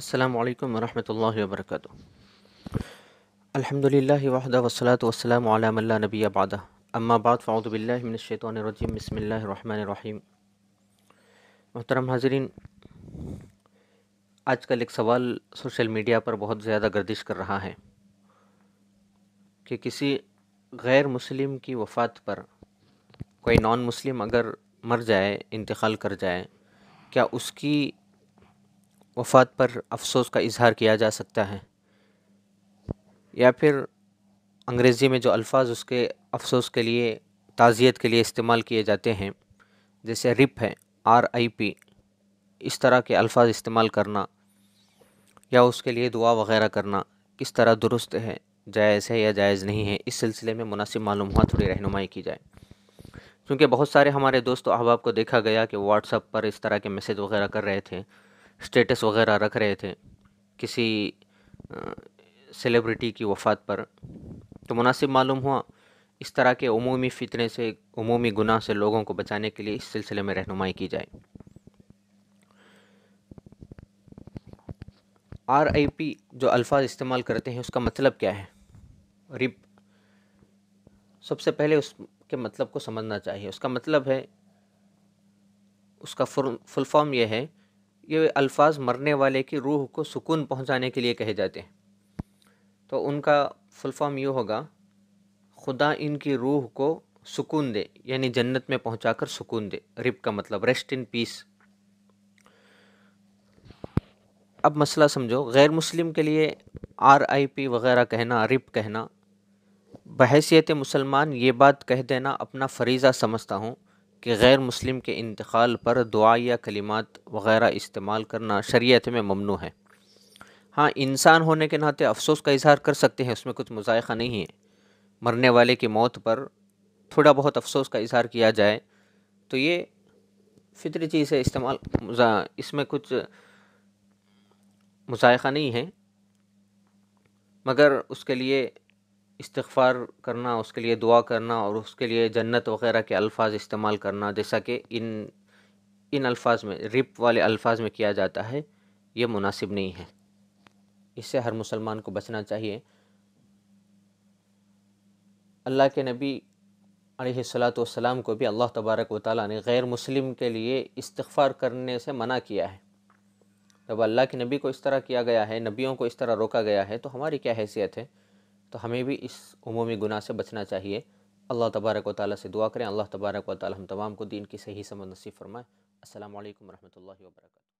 अल्लाम वरहमल वर्क अलहमदिल्ला वहदा वसलात वसलाम आलमल्ला नबी आबादा अम्माबाद फ़ाउदबिल्लाशैतरजीम बसमीम मोहतरम हाजरीन आजकल एक सवाल सोशल मीडिया पर बहुत ज़्यादा गर्दिश कर रहा है कि किसी गैर मुस्लिम की वफ़ात पर कोई नॉन मुस्लिम अगर मर जाए इंतकाल कर जाए क्या उसकी वफात पर अफसोस का इजहार किया जा सकता है या फिर अंग्रेज़ी में जो अल्फाज उसके अफसोस के लिए ताज़ियत के लिए इस्तेमाल किए जाते हैं जैसे रिप है आर आई पी इस तरह के अल्फाज इस्तेमाल करना या उसके लिए दुआ वगैरह करना किस तरह दुरुस्त है जायज़ है या जायज़ नहीं है इस सिलसिले में मुनासिब मालूम थोड़ी रहनुमाई की जाए क्योंकि बहुत सारे हमारे दोस्त अहबाब को देखा गया कि व्हाट्सअप पर इस तरह के मैसेज वगैरह कर रहे थे स्टेटस वगैरह रख रहे थे किसी सेलिब्रिटी की वफ़ात पर तो मुनासिब मालूम हुआ इस तरह के अमूमी फितने से अमूमी गुनाह से लोगों को बचाने के लिए इस सिलसिले में रहनुमाई की जाए आर आई पी जो अल्फाज इस्तेमाल करते हैं उसका मतलब क्या है रिप सबसे पहले उसके मतलब को समझना चाहिए उसका मतलब है उसका फुल फॉर्म यह है ये अल्फाज मरने वाले की रूह को सुकून पहुंचाने के लिए कहे जाते हैं तो उनका फुल फॉर्म यू होगा खुदा इनकी रूह को सुकून दे यानी जन्नत में पहुंचाकर सुकून दे रिप का मतलब रेस्ट इन पीस अब मसला समझो गैर मुस्लिम के लिए आर आई पी वगैरह कहना रिप कहना बहसीत मुसलमान ये बात कह देना अपना फरीज़ा समझता हूँ कि गैर मुस्लिम के इंतकाल पर दुआ या कलिमात वगैरह इस्तेमाल करना शरीयत में ममनू है हाँ इंसान होने के नाते अफसोस का इजहार कर सकते हैं उसमें कुछ मज़ायक़ा नहीं है मरने वाले की मौत पर थोड़ा बहुत अफसोस का इजहार किया जाए तो ये फितरी चीज़ है इस्तेमाल इसमें कुछ मजायक़ा नहीं है मगर उसके लिए इस्तफ़ार करना उसके लिए दुआ करना और उसके लिए जन्नत वगैरह के अल्फाज इस्तेमाल करना जैसा कि इन इन अल्फाज में रिप वाले अल्फाज में किया जाता है ये मुनासिब नहीं है इससे हर मुसलमान को बचना चाहिए अल्लाह के नबी सलाम को भी अल्लाह तबारक व ताली ने गैर मुस्लिम के लिए इस्तफ़ार करने से मना किया है जब अल्लाह के नबी को इस तरह किया गया है नबियों को इस तरह रोका गया है तो हमारी क्या हैसियत है तो हमें भी इस उमूमी गुनाह से बचना चाहिए अल्लाह तबारक व से दुआ करें अल्लाह तबारक व हम तमाम को दीन की सही समझ नसीब फरमाएँ असल वरहमल वर्का